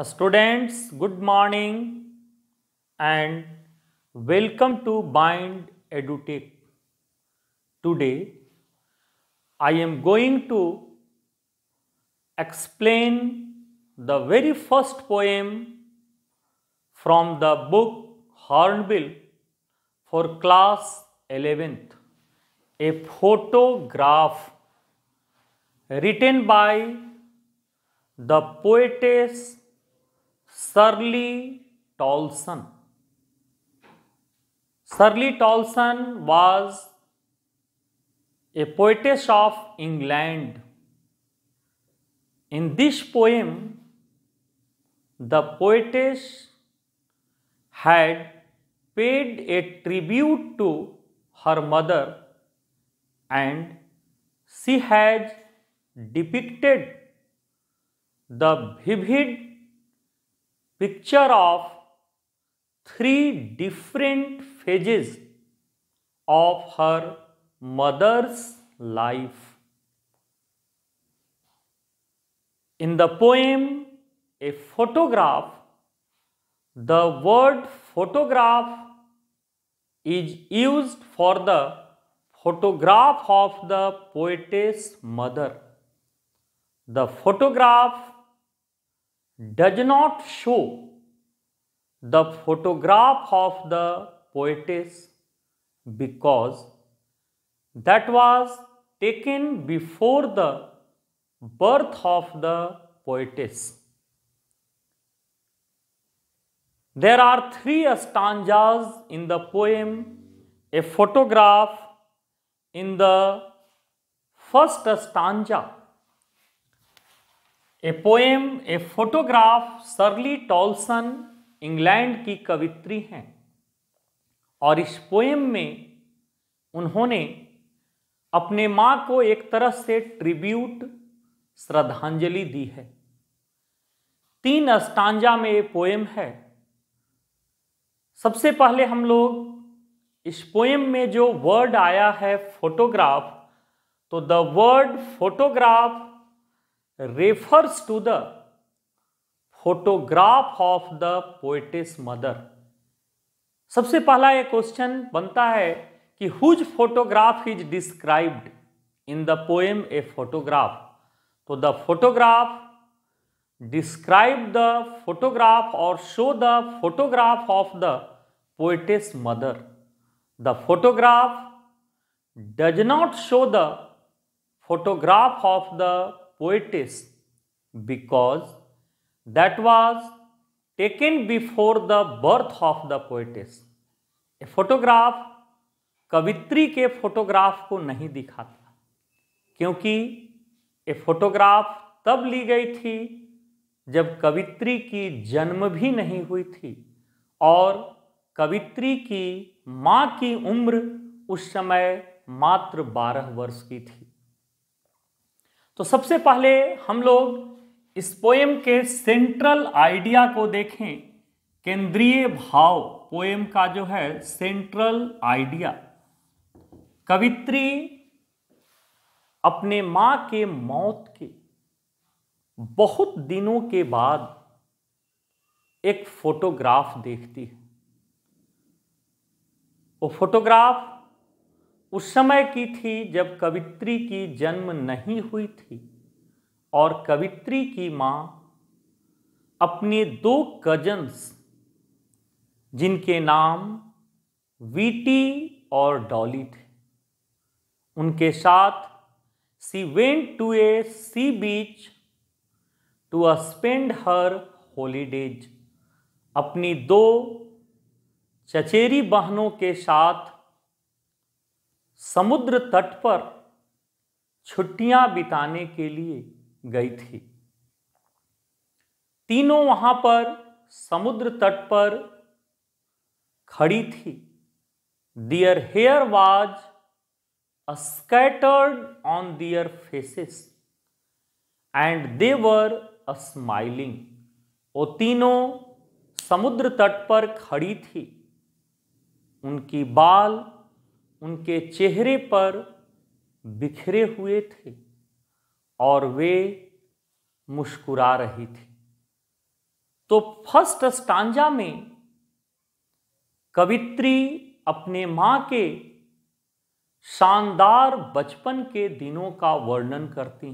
Uh, students, good morning and welcome to Bind EduTech. Today, I am going to explain the very first poem from the book Hornbill for class 11th, a photograph written by the poetess Surly Tolson. Surly Tolson was a poetess of England. In this poem, the poetess had paid a tribute to her mother and she has depicted the vivid picture of three different phases of her mother's life. In the poem, A Photograph, the word photograph is used for the photograph of the poetess mother. The photograph does not show the photograph of the poetess because that was taken before the birth of the poetess. There are three stanzas in the poem, a photograph in the first stanza a poem a photograph Shirley Toulson England की कवित्री हैं और इस poem में उन्होंने अपने माँ को एक तरह से ट्रिब्यूट श्रद्धांजलि दी है तीन अष्टांजा में ये पोएम है सबसे पहले हम लोग इस पोएम में जो वर्ड आया है फोटोग्राफ तो the word photograph refers to the photograph of the poetess mother सबसे पहला ये क्वेश्चन बनता है कि whose photograph is described in the poem a photograph तो the photograph describe the photograph और show the photograph of the poetess mother the photograph does not show the photograph of the poetess because that was taken before the birth of the poetess. A photograph कवित्री के photograph को नहीं दिखाता क्योंकि ये photograph तब ली गई थी जब कवित्री की जन्म भी नहीं हुई थी और कवित्री की माँ की उम्र उस समय मात्र बारह वर्ष की थी तो सबसे पहले हम लोग इस पोएम के सेंट्रल आइडिया को देखें केंद्रीय भाव पोएम का जो है सेंट्रल आइडिया कवित्री अपने मां के मौत के बहुत दिनों के बाद एक फोटोग्राफ देखती है वो फोटोग्राफ उस समय की थी जब कवित्री की जन्म नहीं हुई थी और कवित्री की मां अपने दो कजन्स जिनके नाम वीटी और डॉली थे उनके साथ she went to a sea beach to a spend her holidays अपनी दो चचेरी बहनों के साथ समुद्र तट पर छुट्टियां बिताने के लिए गई थी तीनों वहां पर समुद्र तट पर खड़ी थी their hair was scattered on their faces and they were smiling वो तीनों समुद्र तट पर खड़ी थी उनकी बाल उनके चेहरे पर बिखरे हुए थे और वे मुस्कुरा रही थी तो फर्स्ट स्टांजा में कवित्री अपने माँ के शानदार बचपन के दिनों का वर्णन करती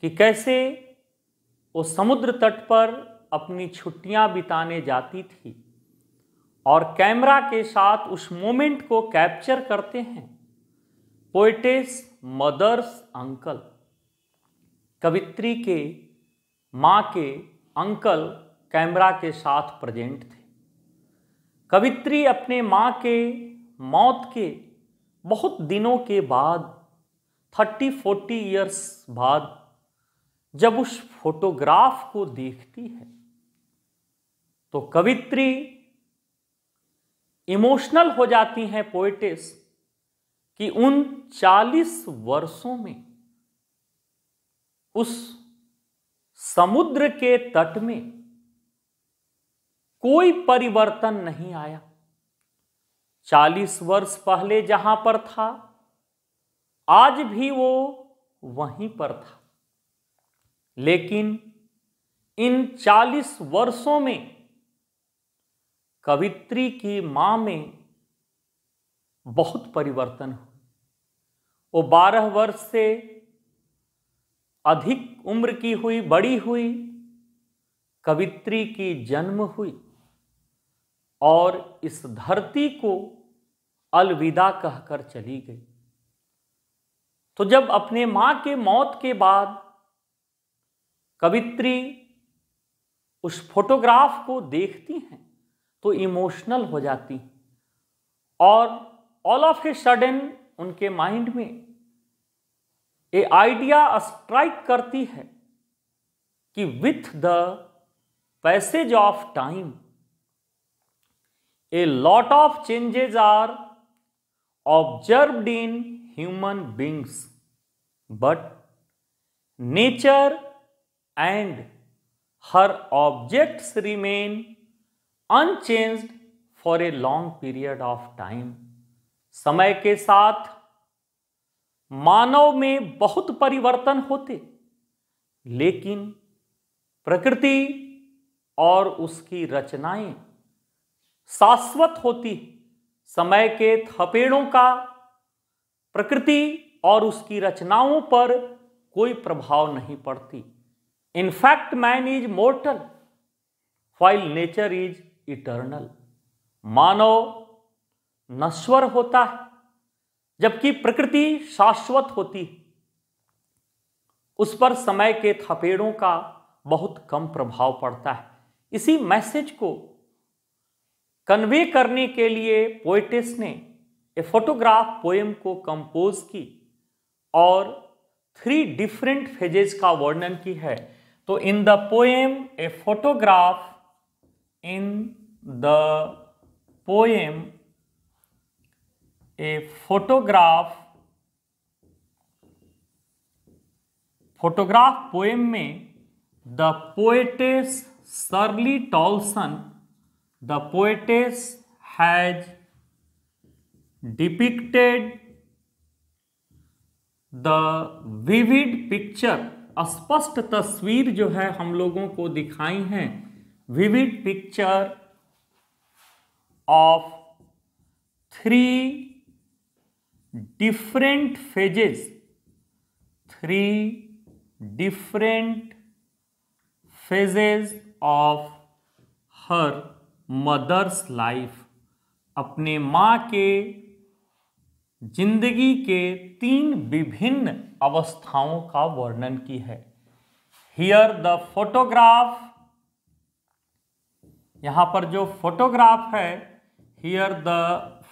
कि कैसे वो समुद्र तट पर अपनी छुट्टियां बिताने जाती थी और कैमरा के साथ उस मोमेंट को कैप्चर करते हैं पोइटेस मदर्स अंकल कवित्री के माँ के अंकल कैमरा के साथ प्रेजेंट थे कवित्री अपने माँ के मौत के बहुत दिनों के बाद थर्टी फोर्टी ईयर्स बाद जब उस फोटोग्राफ को देखती है तो कवित्री इमोशनल हो जाती हैं पोइटिस कि उन 40 वर्षों में उस समुद्र के तट में कोई परिवर्तन नहीं आया 40 वर्ष पहले जहां पर था आज भी वो वहीं पर था लेकिन इन 40 वर्षों में कवित्री की माँ में बहुत परिवर्तन हुआ वो बारह वर्ष से अधिक उम्र की हुई बड़ी हुई कवित्री की जन्म हुई और इस धरती को अलविदा कहकर चली गई तो जब अपने माँ के मौत के बाद कवित्री उस फोटोग्राफ को देखती हैं तो इमोशनल हो जाती और ऑल ऑफ ए सडन उनके माइंड में ए आइडिया स्ट्राइक करती है कि with the passage of time a lot of changes are observed in human beings but nature and her objects remain unchanged for a long period of time समय के साथ मानव में बहुत परिवर्तन होते लेकिन प्रकृति और उसकी रचनाएं शाश्वत होती समय के थपेड़ों का प्रकृति और उसकी रचनाओं पर कोई प्रभाव नहीं पड़ती in fact man is mortal while nature is eternal मानव नश्वर होता है जबकि प्रकृति शाश्वत होती है उस पर समय के थपेड़ों का बहुत कम प्रभाव पड़ता है इसी मैसेज को कन्वे करने के लिए पोइटिस ने ए फोटोग्राफ पोएम को कंपोज की और थ्री डिफरेंट फेजेस का वर्णन की है तो in the poem a photograph in the poem a photograph photograph poem में the poetess Shirley Tolson the poetess has depicted the vivid picture स्पष्ट तस्वीर जो है हम लोगों को दिखाई हैं vivid picture of three different phases three different phases of her mother's life अपने माँ के जिंदगी के तीन विभिन्न अवस्थाओं का वर्णन की है हियर द फोटोग्राफ यहाँ पर जो फोटोग्राफ है here the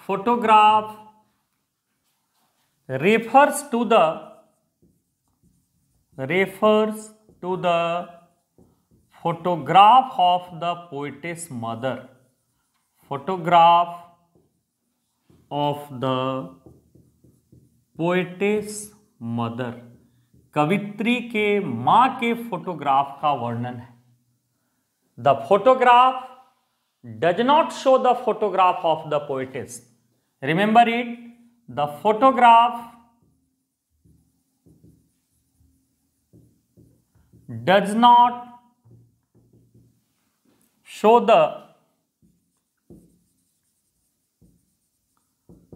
photograph refers to the refers to the photograph of the poetess mother photograph of the poetess mother कवित्री के माँ के फोटोग्राफ का वर्णन है the photograph does not show the photograph of the poetess. Remember it, the photograph does not show the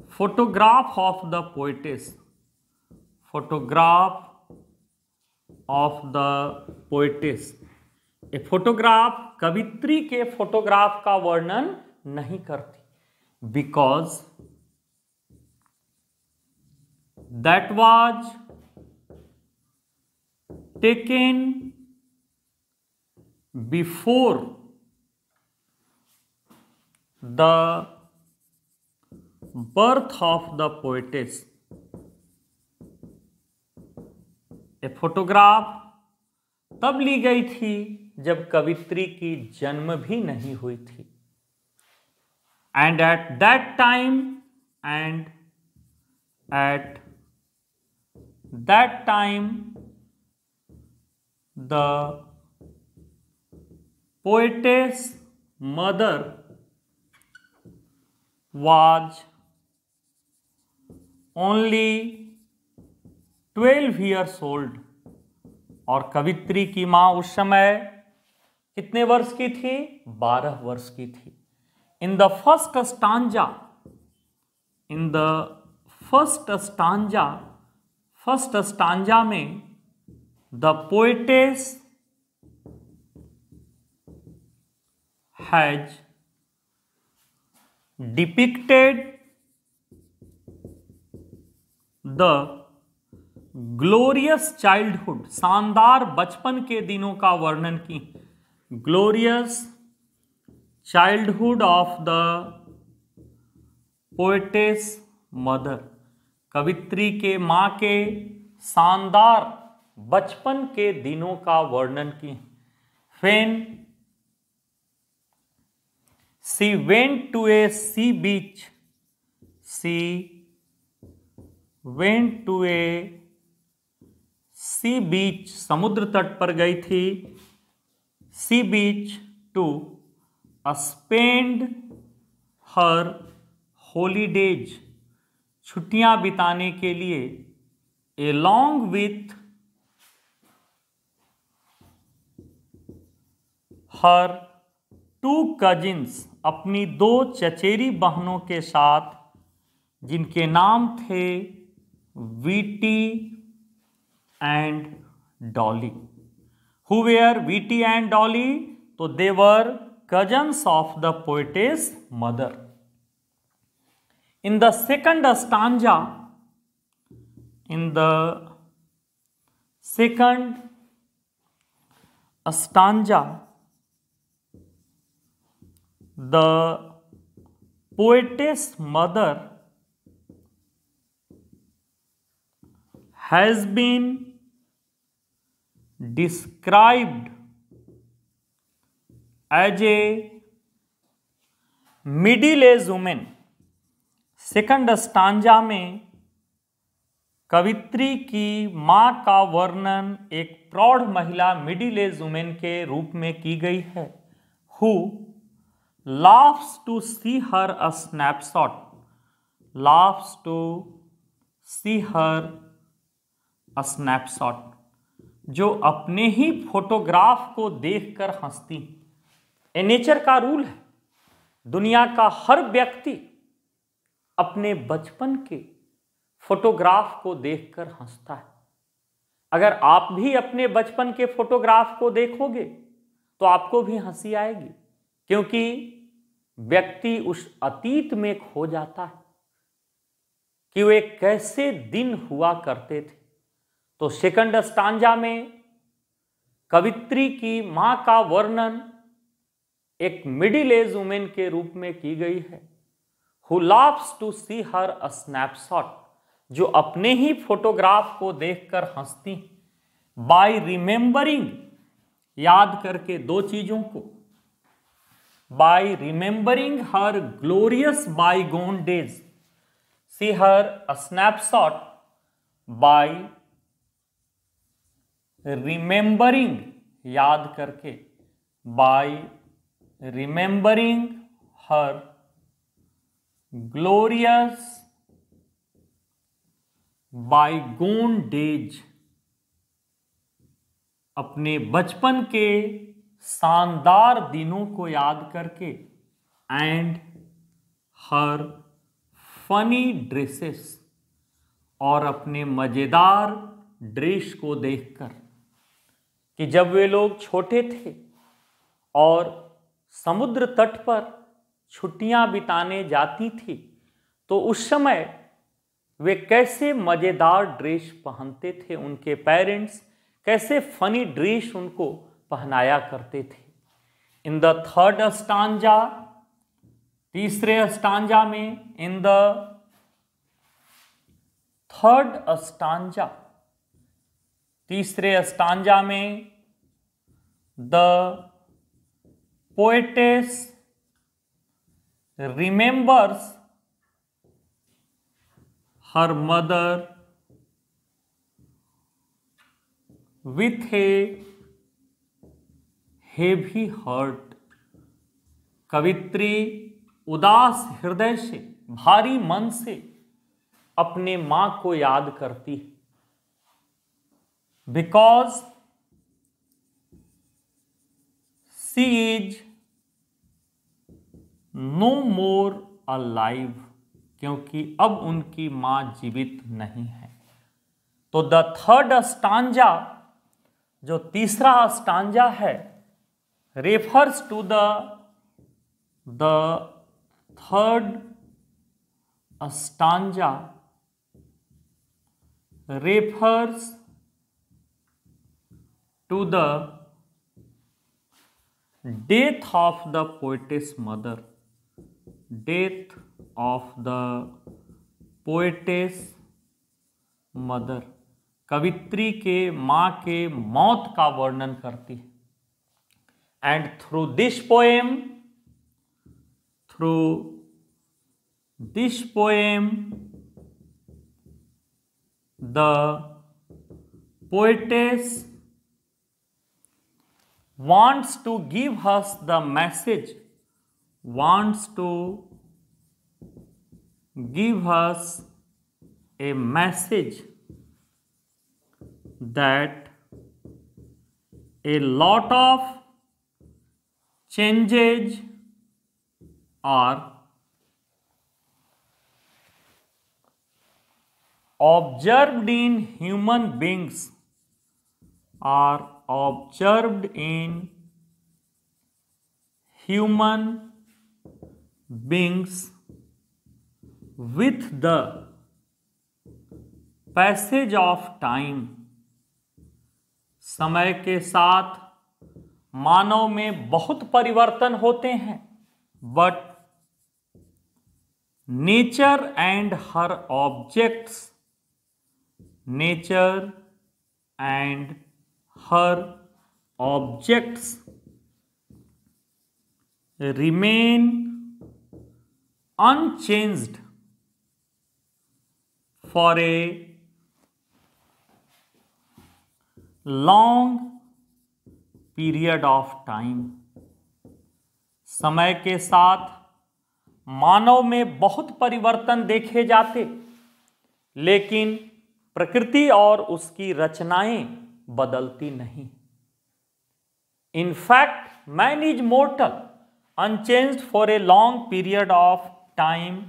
photograph of the poetess. Photograph of the poetess. A photograph कवित्री के photograph का वर्णन नहीं करती because that was taken before the birth of the poetess a photograph तब ली गई थी जब कवित्री की जन्म भी नहीं हुई थी and at that time and at that time the poetess mother was only twelve years old और कवित्री की माँ उस समय कितने वर्ष की थी बारह वर्ष की थी in the first stanza in the first stanza first stanza में the poetess has depicted the glorious childhood शानदार बचपन के दिनों का वर्णन की glorious childhood of the poetess mother कवित्री के माँ के शानदार बचपन के दिनों का वर्णन की then she went to a sea beach she went to a sea beach समुद्र तट पर गई थी sea beach to spend her holidays छुट्टियां बिताने के लिए along with her two cousins अपनी दो चचेरी बहनों के साथ जिनके नाम थे Betty and Dolly who were Betty and Dolly तो they were cousins of the poetess mother in the second stanza in the second stanza the poetess mother has been described as a middle age women second stanza में कवित्री की मां का वर्णन एक प्रौढ़ महिला मिडिल एज वुमेन के रूप में की गई है who laughs to see her a snapshot laughs to see her a snapshot जो अपने ही फोटोग्राफ को देखकर हंसती हैं नेचर का रूल है दुनिया का हर व्यक्ति अपने बचपन के फोटोग्राफ को देखकर हंसता है अगर आप भी अपने बचपन के फोटोग्राफ को देखोगे तो आपको भी हंसी आएगी क्योंकि व्यक्ति उस अतीत में खो जाता है कि वे कैसे दिन हुआ करते थे तो सेकंड स्टांजा में कवित्री की मां का वर्णन एक मिडिल एज वुमेन के रूप में की गई है who loves to see her a snapshot जो अपने ही फोटोग्राफ को देखकर हंसती बाय रिमेंबरिंग याद करके दो चीजों को by remembering her glorious bygone days see her a snapshot by remembering याद करके by remembering her glorious gone days अपने बचपन के शानदार दिनों को याद करके एंड हर फनी ड्रेसेस और अपने मज़ेदार ड्रेस को देखकर कि जब वे लोग छोटे थे और समुद्र तट पर छुट्टियां बिताने जाती थी तो उस समय वे कैसे मज़ेदार ड्रेस पहनते थे उनके पेरेंट्स कैसे फनी ड्रेस उनको पहनाया करते थे इन द थर्ड स्टांजा तीसरे स्टांजा में इन द थर्ड स्टांजा तीसरे स्टांजा में the poetess remembers her mother with a heavy heart कवित्री उदास हृदय से भारी मन से अपने माँ को याद करती है because she is no more alive क्योंकि अब उनकी मां जीवित नहीं है तो द थर्ड स्टांजा जो तीसरा स्टांजा है refers to the the third stanza refers to the death of the poetess mother death of the poetess mother कवित्री के माँ के मौत का वर्णन करती है and through this poem through this poem the poetess wants to give us the message, wants to give us a message that a lot of changes are observed in human beings are observed in human beings with the passage of time समय के साथ मानव में बहुत परिवर्तन होते हैं but nature and her objects nature and her objects remain unchanged for a long period of time समय के साथ मानव में बहुत परिवर्तन देखे जाते लेकिन प्रकृति और उसकी रचनाएं बदलती नहीं in fact man is mortal unchanged for a long period of time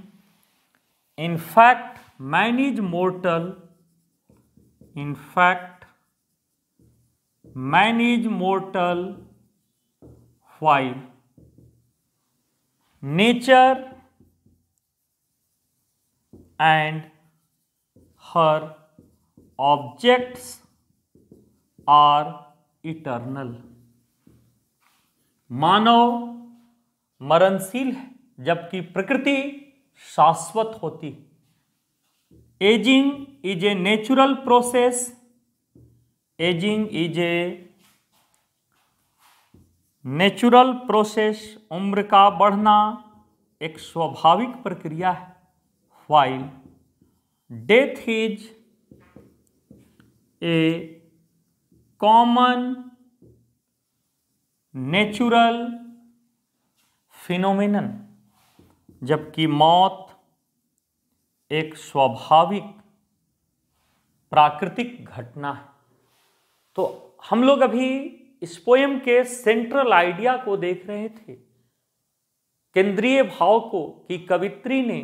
in fact man is mortal in fact man is mortal while nature and her objects are eternal मानव मरणशील है जबकि प्रकृति शाश्वत होती ageing is a natural process ageing is a natural process उम्र का बढ़ना एक स्वाभाविक प्रक्रिया है while death is a common natural phenomenon जबकि मौत एक स्वाभाविक प्राकृतिक घटना है तो हम लोग अभी इस पोयम के सेंट्रल आइडिया को देख रहे थे केंद्रीय भाव को कि कवित्री ने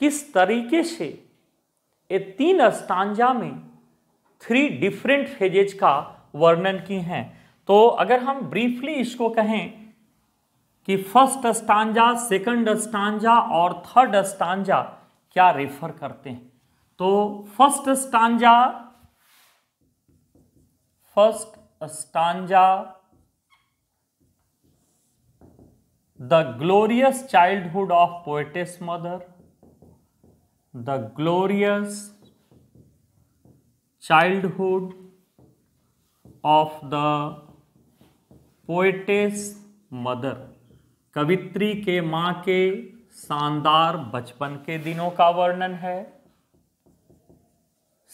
किस तरीके से ये तीन अस्तांजा में थ्री डिफरेंट फेजेज का वर्णन की हैं तो अगर हम ब्रीफली इसको कहें कि फर्स्ट स्टांजा सेकंड स्टांजा और थर्ड स्टांजा क्या रेफर करते हैं तो first stanza first stanza the glorious childhood of poetess mother the glorious childhood of the poetess mother कवित्री के माँ के शानदार बचपन के दिनों का वर्णन है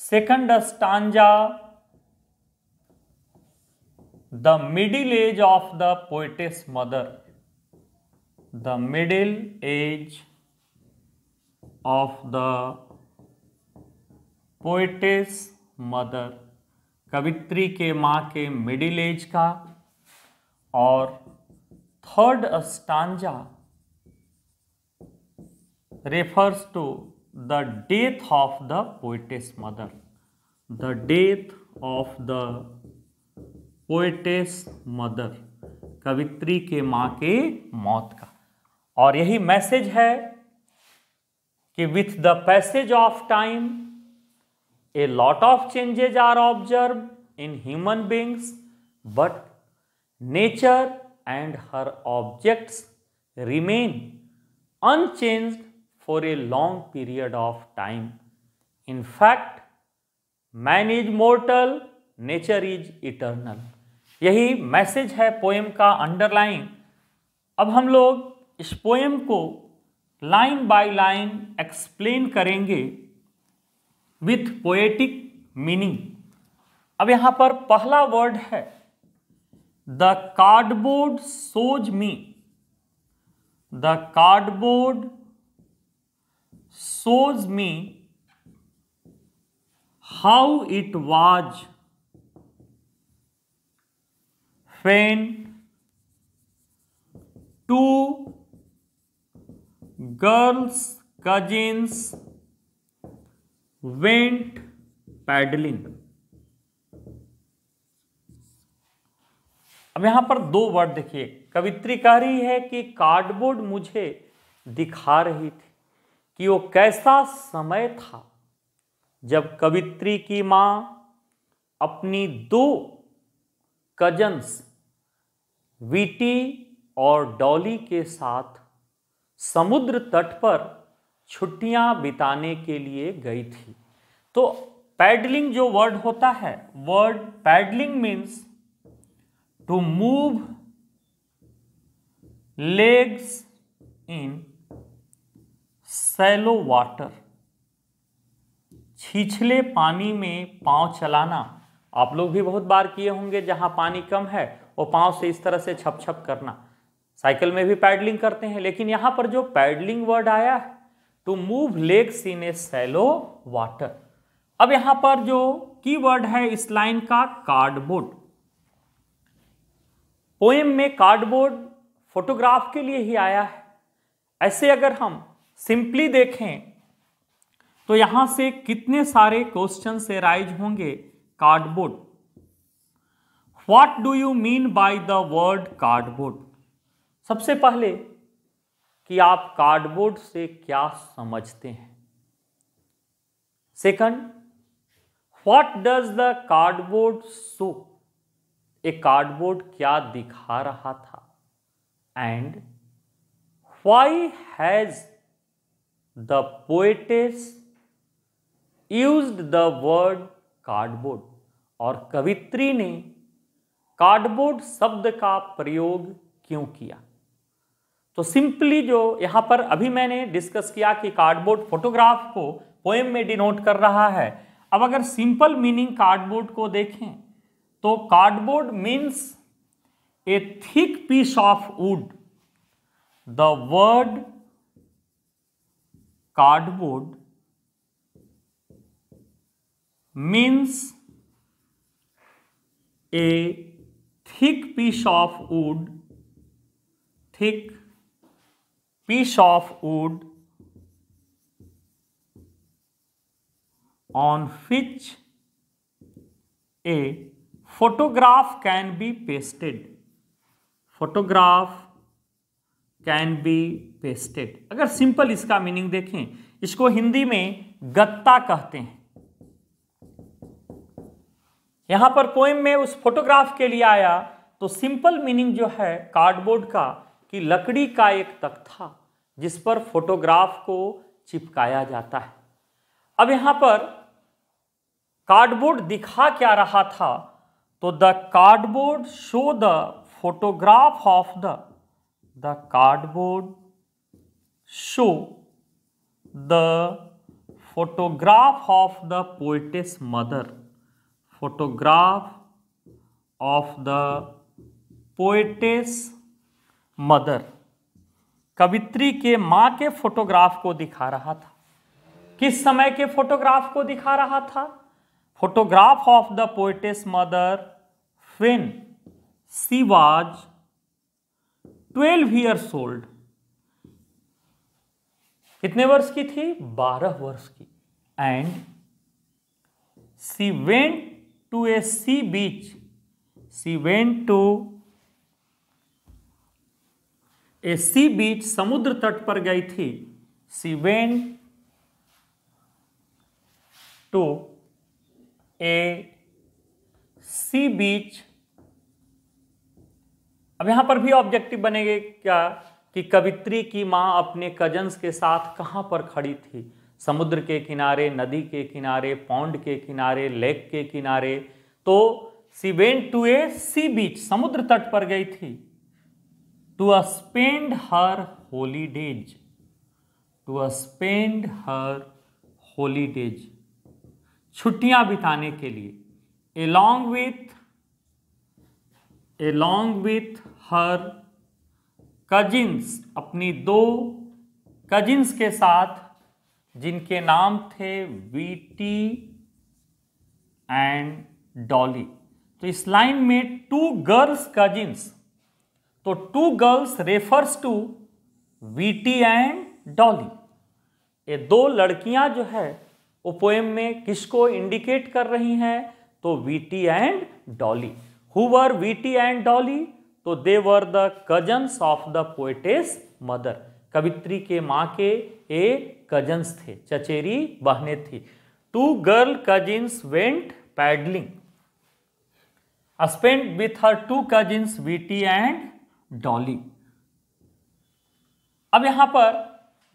second stanza the middle age of the poetess mother the middle age of the poetess mother कवित्री के माँ के मिडिल एज का और third stanza refers to the death of the poetess mother the death of the poetess mother कवित्री के माँ के मौत का और यही मैसेज है कि with the passage of time a lot of changes are observed in human beings but nature and her objects remain unchanged for a long period of time in fact man is mortal nature is eternal यही message है poem का underline अब हम लोग इस poem को line by line explain करेंगे with poetic meaning अब यहां पर पहला वर्ड है the cardboard shows me the cardboard shows me how it was fun two girls cousins went paddling अब यहां पर दो वर्ड देखिए कवित्री कह रही है कि कार्डबोर्ड मुझे दिखा रही थी कि वो कैसा समय था जब कवित्री की मां अपनी दो कजन्स वीटी और डॉली के साथ समुद्र तट पर छुट्टियां बिताने के लिए गई थी तो पैडलिंग जो वर्ड होता है word paddling means to move legs in shallow water छिछले पानी में पांव चलाना आप लोग भी बहुत बार किए होंगे जहां पानी कम है वो पांव से इस तरह से छप छप करना साइकिल में भी पैडलिंग करते हैं लेकिन यहां पर जो पैडलिंग वर्ड आया है to move legs in a shallow water अब यहां पर जो कीवर्ड है इस लाइन का कार्डबोर्ड पोएम में कार्डबोर्ड फोटोग्राफ के लिए ही आया है ऐसे अगर हम सिंपली देखें तो यहां से कितने सारे क्वेश्चन से राइज होंगे cardboard what do you mean by the word cardboard सबसे पहले कि आप कार्डबोर्ड से क्या समझते हैं second what does the cardboard show a cardboard क्या दिखा रहा था and why has the poetess used the word cardboard और कवित्री ने कार्डबोर्ड शब्द का प्रयोग क्यों किया तो सिंपली जो यहां पर अभी मैंने डिस्कस किया कि कार्डबोर्ड फोटोग्राफ को पोएम में डिनोट कर रहा है अब अगर सिंपल मीनिंग कार्डबोर्ड को देखें तो cardboard means a thick piece of wood the word cardboard means a thick piece of wood thick piece of wood on which a photograph can be pasted photograph can be pasted अगर simple इसका meaning देखें इसको हिंदी में गत्ता कहते हैं यहां पर पोएम में उस फोटोग्राफ के लिए आया तो सिंपल मीनिंग जो है कार्डबोर्ड का कि लकड़ी का एक तख्ता जिस पर फोटोग्राफ को चिपकाया जाता है अब यहाँ पर कार्डबोर्ड दिखा क्या रहा था तो the cardboard show the photograph of the the cardboard show the photograph of the poetess mother photograph of the poetess mother कवित्री के माँ के फोटोग्राफ को दिखा रहा था किस समय के फोटोग्राफ को दिखा रहा था photograph of the poetess mother when she was twelve years old कितने वर्ष की थी बारह वर्ष की and she went to a sea beach she went to a sea beach समुद्र तट पर गई थी सी वेन टू ए सी बीच अब यहां पर भी ऑब्जेक्टिव बनेंगे क्या कि कवित्री की मां अपने कजन्स के साथ कहां पर खड़ी थी समुद्र के किनारे नदी के किनारे पौंड के किनारे लेक के किनारे तो सी when to a sea beach समुद्र तट पर गई थी to spend her holidays to spend her holidays छुट्टियां बिताने के लिए along with along with her cousins अपनी दो कजिन्स के साथ जिनके नाम थे वीटी एंड डॉली तो इस लाइन में टू गर्ल्स कजिन्स तो two girls refers to Betty and Dolly ये दो लड़कियां जो है वो पोएम में किसको इंडिकेट कर रही हैं तो Betty and Dolly who were Betty and Dolly तो they were the cousins of the poetess mother कवित्री के माँ के ए कजन्स थे चचेरी बहनें थी two girl cousins went paddling spend with her two cousins Betty and Dolly अब यहां पर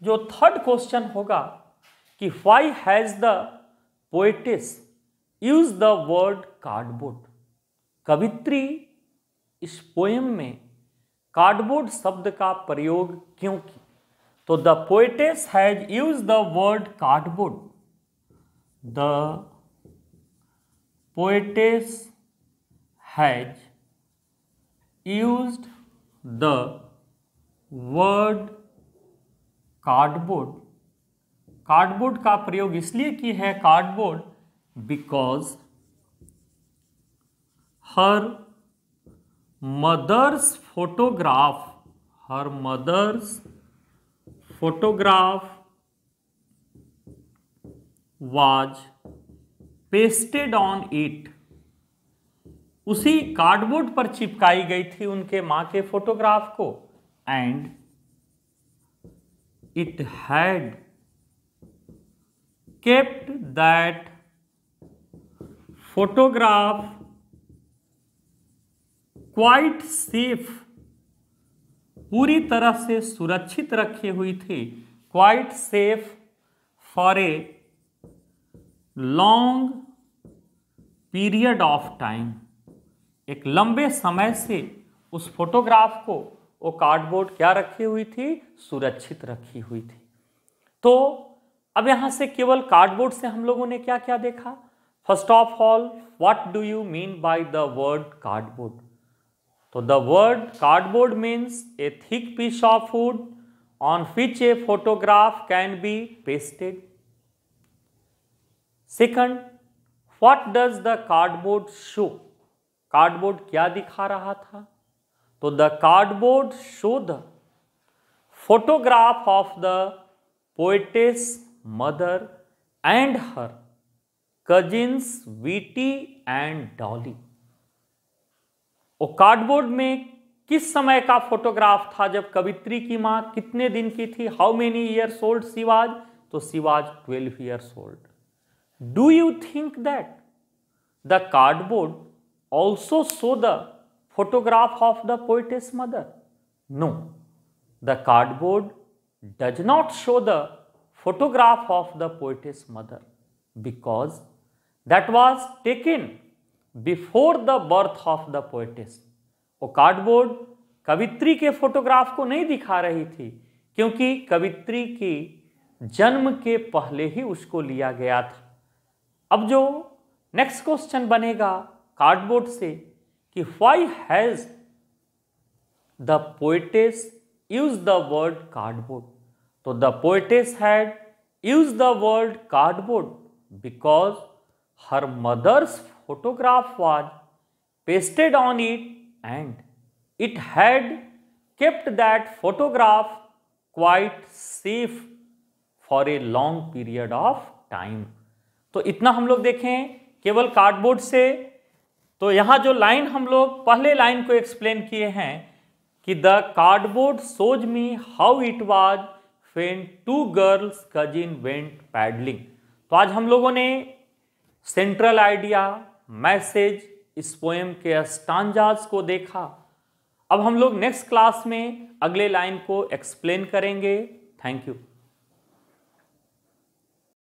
जो थर्ड क्वेश्चन होगा कि why has the poetess use the word cardboard कवित्री इस पोएम में कार्डबोर्ड शब्द का प्रयोग क्यों की तो the poetess has use the word cardboard the poetess has use the word cardboard cardboard का प्रयोग इसलिए किया है cardboard because her mother's photograph her mother's photograph was pasted on it उसी कार्डबोर्ड पर चिपकाई गई थी उनके मां के फोटोग्राफ को and it had kept that photograph quite safe पूरी तरह से सुरक्षित रखी हुई थी quite safe for a long period of time एक लंबे समय से उस फोटोग्राफ को वो कार्डबोर्ड क्या रखी हुई थी सुरक्षित रखी हुई थी तो अब यहां से केवल कार्डबोर्ड से हम लोगों ने क्या क्या देखा first of all what do you mean by the word cardboard तो the word cardboard means a thick piece of wood on which a photograph can be pasted second what does the cardboard show cardboard क्या दिखा रहा था तो the cardboard show the photograph of the poetess mother and her cousins Betty and Dolly वो cardboard में किस समय का फोटोग्राफ था जब कवित्री की मां कितने दिन की थी how many years old she was तो she was twelve years old do you think that the cardboard also show the photograph of the poet's mother? No, the cardboard does not show the photograph of the poet's mother because that was taken before the birth of the poetess. वो cardboard कवित्री के photograph को नहीं दिखा रही थी क्योंकि कवित्री की जन्म के पहले ही उसको लिया गया था अब जो नेक्स्ट क्वेश्चन बनेगा कार्डबोर्ड से कि why has the poetess use the word cardboard तो the poetess had use the word cardboard because her mother's photograph was pasted on it and it had kept that photograph quite safe for a long period of time तो इतना हम लोग देखें केवल cardboard से तो यहाँ जो लाइन हम लोग पहले लाइन को एक्सप्लेन किए हैं कि the cardboard shows me how it was fun two girls cousin went paddling तो आज हम लोगों ने सेंट्रल आइडिया मैसेज इस पोएम के स्टांजाज को देखा अब हम लोग नेक्स्ट क्लास में अगले लाइन को एक्सप्लेन करेंगे थैंक यू